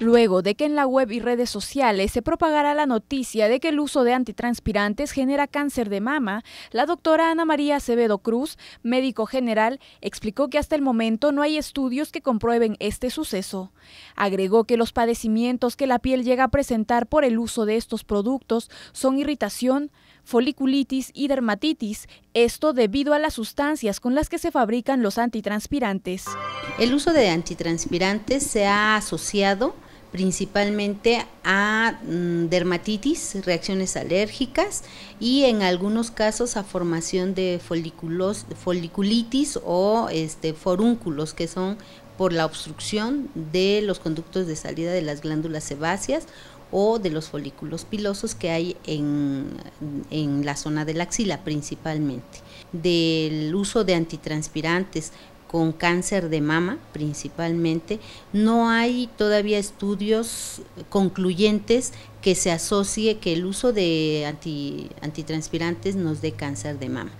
luego de que en la web y redes sociales se propagara la noticia de que el uso de antitranspirantes genera cáncer de mama, la doctora Ana María Acevedo Cruz, médico general, explicó que hasta el momento no hay estudios que comprueben este suceso. Agregó que los padecimientos que la piel llega a presentar por el uso de estos productos son irritación, foliculitis y dermatitis, esto debido a las sustancias con las que se fabrican los antitranspirantes. El uso de antitranspirantes se ha asociado principalmente a mm, dermatitis, reacciones alérgicas y en algunos casos a formación de foliculitis o este, forúnculos, que son por la obstrucción de los conductos de salida de las glándulas sebáceas o de los folículos pilosos que hay en, en la zona de la axila principalmente, del uso de antitranspirantes con cáncer de mama principalmente, no hay todavía estudios concluyentes que se asocie que el uso de antitranspirantes nos dé cáncer de mama.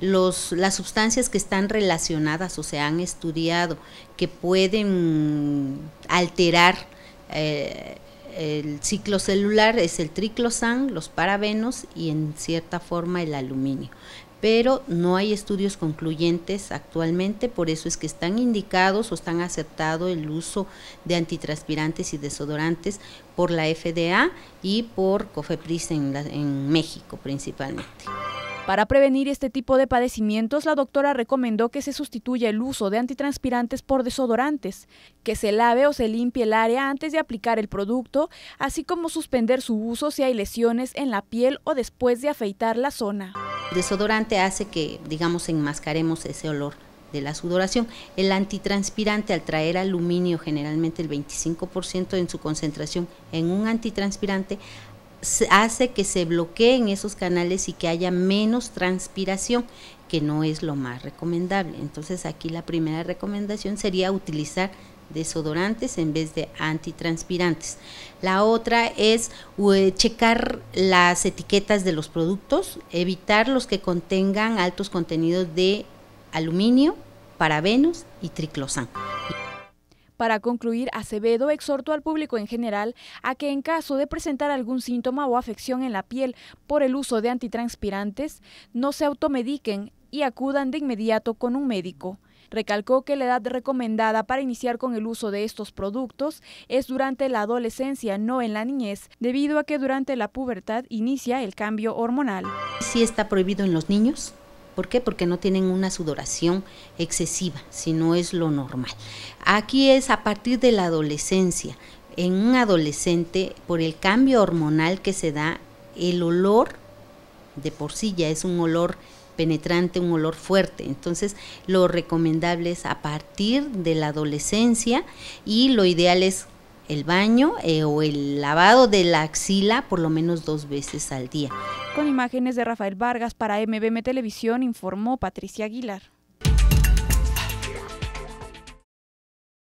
Los, las sustancias que están relacionadas o se han estudiado que pueden alterar eh, el ciclo celular es el triclosan, los parabenos y en cierta forma el aluminio pero no hay estudios concluyentes actualmente, por eso es que están indicados o están aceptado el uso de antitranspirantes y desodorantes por la FDA y por COFEPRIS en, en México principalmente. Para prevenir este tipo de padecimientos, la doctora recomendó que se sustituya el uso de antitranspirantes por desodorantes, que se lave o se limpie el área antes de aplicar el producto, así como suspender su uso si hay lesiones en la piel o después de afeitar la zona desodorante hace que, digamos, enmascaremos ese olor de la sudoración. El antitranspirante, al traer aluminio, generalmente el 25% en su concentración en un antitranspirante, hace que se bloqueen esos canales y que haya menos transpiración, que no es lo más recomendable. Entonces aquí la primera recomendación sería utilizar desodorantes en vez de antitranspirantes. La otra es eh, checar las etiquetas de los productos, evitar los que contengan altos contenidos de aluminio, parabenos y triclosan. Para concluir, Acevedo exhortó al público en general a que en caso de presentar algún síntoma o afección en la piel por el uso de antitranspirantes, no se automediquen y acudan de inmediato con un médico. Recalcó que la edad recomendada para iniciar con el uso de estos productos es durante la adolescencia, no en la niñez, debido a que durante la pubertad inicia el cambio hormonal. Sí está prohibido en los niños, ¿Por qué? Porque no tienen una sudoración excesiva, si no es lo normal. Aquí es a partir de la adolescencia. En un adolescente, por el cambio hormonal que se da, el olor de por sí ya es un olor penetrante, un olor fuerte. Entonces, lo recomendable es a partir de la adolescencia y lo ideal es el baño eh, o el lavado de la axila por lo menos dos veces al día. Con imágenes de Rafael Vargas para MBM Televisión informó Patricia Aguilar.